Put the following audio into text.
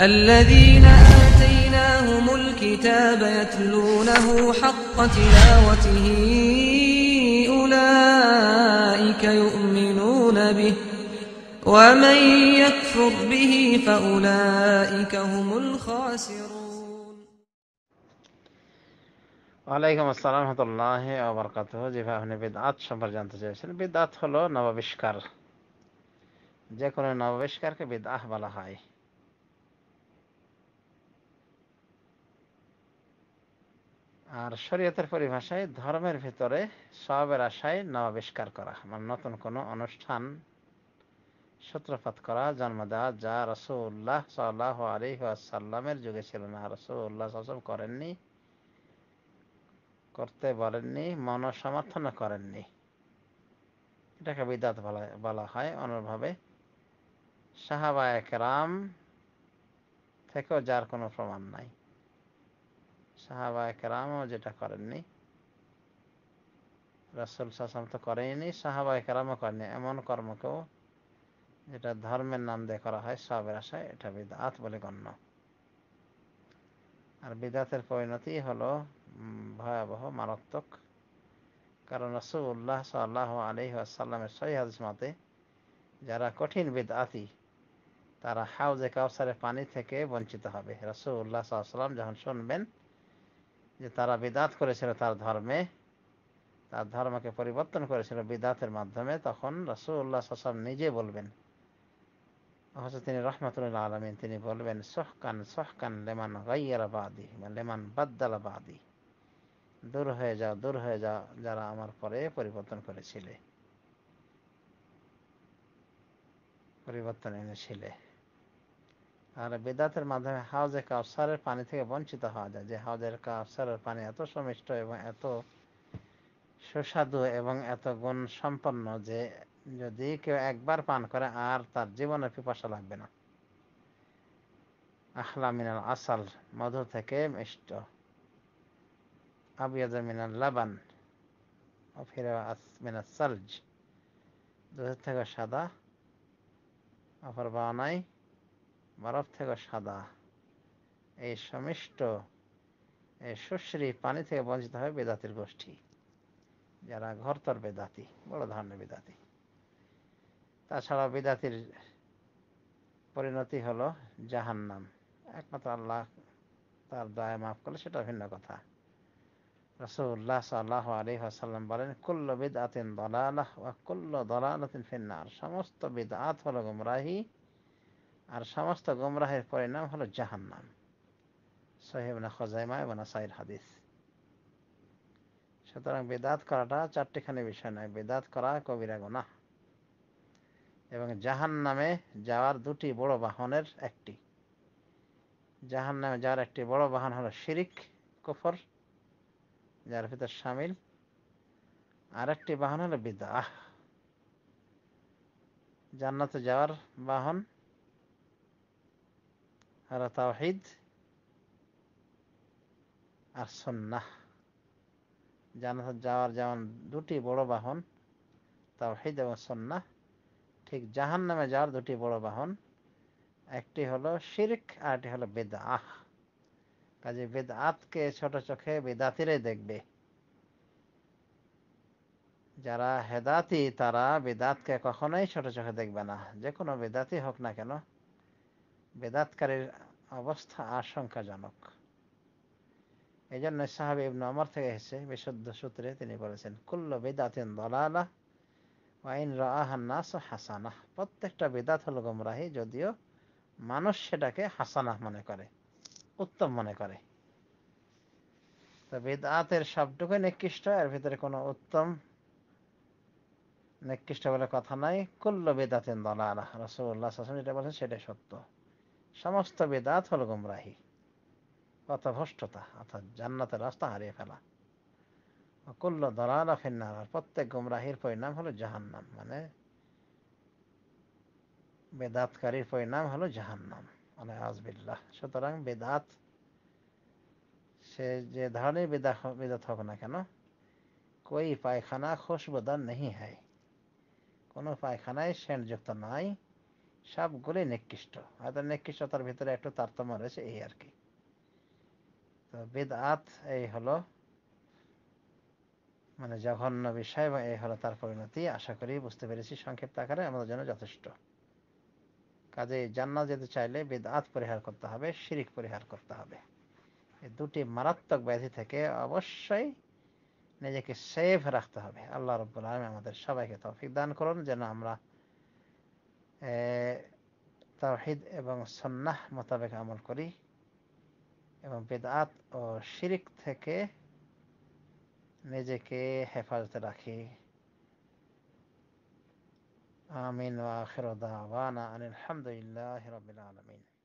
الذين آتيناهم الكتاب يتلونه حق تلاوته أولئك يؤمنون به ومن يكفر به فأولئك هم الخاسرون وعليكم السلام ورحمة الله وبركاته جفافنا بدعات شمبر جانتا جيشن بدعات خلو نوابشكر جاكونا نوابشكر كبدعه بلا هاي আর শরীয়তের পরিভাষায় ধর্মের ভিতরে সবের আশায় নবাবিষ্কার করা মানে নতুন কোনো অনুষ্ঠান সূত্রপাত করা জন্ম দেওয়া যা রসুল্লাহ সাল্লাহ আলিহাসাল্লামের যুগে ছিল না রসুল্লাহ সাসম করেননি করতে বলেননি মন সমর্থন করেননি এটাকে বিদাত বলা হয় অনুরভাবে সাহাবায়ক রাম থেকেও যার কোনো প্রমাণ নাই যেটা করেননি রাসুল তো করেনি করেনি এমন কর্মকেও যেটা ধর্মের নাম দিয়ে করা হয় সবের আশায় এটা বিদাত বলে গণ্য আর বিদাতের পরিণতি হলো ভয়াবহ মারাত্মক কারণ রসুল্লাহ সাল্লাহ আলহি আসাল্লামের সহিদ মতে যারা কঠিন বিদাতি তারা হাউজে কাউসারের পানি থেকে বঞ্চিত হবে রসুল্লাহ সাল্লাম যখন শুনবেন যে তারা বিদাত করেছিল তার ধর্মে তার ধর্মকে পরিবর্তন করেছিল বিদাতের মাধ্যমে তখন রসুল্লাহ সাসাম নিজে বলবেন অথচ তিনি রহমতুল্লাহ আলমিন তিনি বলবেন সহকান সহকান লেমান গাইয়ারাবাদি বা লেমান বাদ্দালাবাদি দূর হয়ে যাও দূর হয়ে যাও যারা আমার পরে পরিবর্তন করেছিলে পরিবর্তন এনেছিলে আর বেদাতের মাধ্যমে হাউজে কাউসারের পানি থেকে বঞ্চিত হওয়া যায় যে হাউজের কাউসারের পানি এত সমিষ্ট এবং এত সুস্বাদু এবং এত গুণ সম্পন্ন যে যদি কেউ একবার পান করে আর তার জীবনে পিপাসা লাগবে না আহলা মিনাল আসাল মধু থেকে মিষ্ট আবিয়াজ মিনাল লাবান ফিরে মিনাল সালজ দুধ থেকে সাদা অপর বানায় বরফ থেকে সাদা এই সমিষ্ট এই সুশ্রী পানি থেকে বঞ্চিত হয় বেদাতির গোষ্ঠী যারা ঘরতর বেদাতি বড় ধরনের বেদাতি তাছাড়া বেদাতির পরিণতি হলো জাহান্নাম একমাত্র আল্লাহ তার দায় মাফ করলে সেটা ভিন্ন কথা রসুল্লাহ সাল্লাহ আলী আসাল্লাম বলেন কুল্ল আতিন দলাল ওয়া কুল্ল দলালাতিন ফিন্নার সমস্ত আত হলো গুমরাহি আর সমস্ত গোমরাহের পরিণাম হলো জাহান্নাম সহেবনা খজাইমা এবং হাদিস সুতরাং বেদাত করাটা চারটিখানি বিষয় নয় বেদাত করা কবিরা গোনা এবং জাহান নামে যাওয়ার দুটি বড় বাহনের একটি জাহান নামে যাওয়ার একটি বড় বাহন হলো শিরিক কুফর যার ভিতর সামিল আর একটি বাহন হলো বিদাহ জান্নাতে যাওয়ার বাহন এরা তাওহিদ আর সন্ন্যাহ জানাত যাওয়ার যেমন দুটি বড় বাহন তাওহিদ এবং সন্ন্যাহ ঠিক জাহান নামে যাওয়ার দুটি বড় বাহন একটি হলো শির্ক আর একটি হলো আহ কাজে বেদ আতকে ছোট চোখে বেদাতিরে দেখবে যারা হেদাতি তারা বেদাতকে কখনোই ছোট চোখে দেখবে না যে কোনো বেদাতি হোক না কেন বেদাতকারীর অবস্থা আশঙ্কাজনক এই জন্য সাহাবি ইবন আমার থেকে এসেছে বিশুদ্ধ সূত্রে তিনি বলেছেন কুল্ল বেদাতিন দলালা ওয়াইন রাহান্নাস হাসানাহ প্রত্যেকটা বেদাত হল গোমরাহি যদিও মানুষ সেটাকে হাসানা মনে করে উত্তম মনে করে তো বেদাতের সবটুকু নিকৃষ্ট এর ভিতরে কোনো উত্তম নিকৃষ্ট বলে কথা নাই কুল্ল বেদাতেন দলালা রসগোল্লা এটা বলেন সেটাই সত্য সমস্ত বেদাত হল গুমরাহি পথভ্রষ্টতা অর্থাৎ জান্নাতের রাস্তা হারিয়ে ফেলা অকুল্ল দলাল ফিন্নার আর প্রত্যেক গুমরাহির পরিণাম হলো জাহান্নাম মানে বেদাতকারীর পরিণাম হলো জাহান্নাম মানে আজবিল্লাহ সুতরাং বেদাত সে যে ধরনের বেদা বেদাত হোক না কেন কই পায়খানা খুশবদার নেই হয় কোনো পায়খানায় সেন্ট যুক্ত নয় সবগুলোই নিকৃষ্ট হয়তো নিকৃষ্টতার ভিতরে একটু তারতম্য রয়েছে এই আর কি তো বেদ আত এই হলো মানে জঘন্য বিষয় বা এই হলো তার পরিণতি আশা করি বুঝতে পেরেছি সংক্ষিপ্ত আকারে আমাদের জন্য যথেষ্ট কাজে জান্না যেতে চাইলে বেদ আত পরিহার করতে হবে শিরিক পরিহার করতে হবে এই দুটি মারাত্মক ব্যাধি থেকে অবশ্যই নিজেকে সেফ রাখতে হবে আল্লাহ রব্বুল আলম আমাদের সবাইকে তৌফিক দান করুন যেন আমরা তাহিদ এবং সন্ন্যাহ মোতাবেক আমল করি এবং বেদাত ও শিরিক থেকে নিজেকে হেফাজতে রাখি আমিন ওয়া আখির দাওয়ানা আলহামদুলিল্লাহ রাব্বিল আলামিন